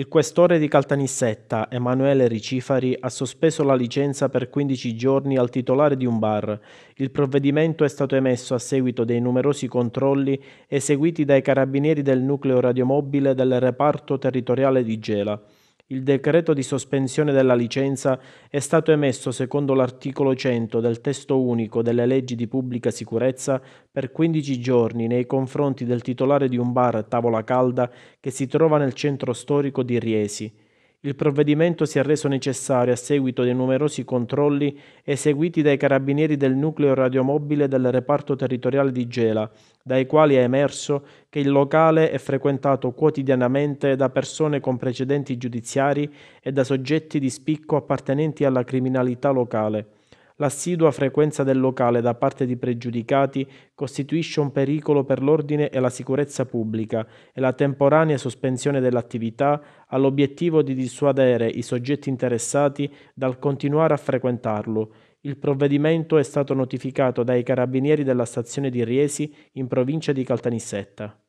Il questore di Caltanissetta, Emanuele Ricifari, ha sospeso la licenza per 15 giorni al titolare di un bar. Il provvedimento è stato emesso a seguito dei numerosi controlli eseguiti dai carabinieri del nucleo radiomobile del reparto territoriale di Gela. Il decreto di sospensione della licenza è stato emesso secondo l'articolo 100 del testo unico delle leggi di pubblica sicurezza per 15 giorni nei confronti del titolare di un bar a Tavola Calda che si trova nel centro storico di Riesi il provvedimento si è reso necessario a seguito dei numerosi controlli eseguiti dai carabinieri del nucleo radiomobile del reparto territoriale di Gela, dai quali è emerso che il locale è frequentato quotidianamente da persone con precedenti giudiziari e da soggetti di spicco appartenenti alla criminalità locale l'assidua frequenza del locale da parte di pregiudicati costituisce un pericolo per l'ordine e la sicurezza pubblica e la temporanea sospensione dell'attività ha l'obiettivo di dissuadere i soggetti interessati dal continuare a frequentarlo. Il provvedimento è stato notificato dai carabinieri della stazione di Riesi in provincia di Caltanissetta.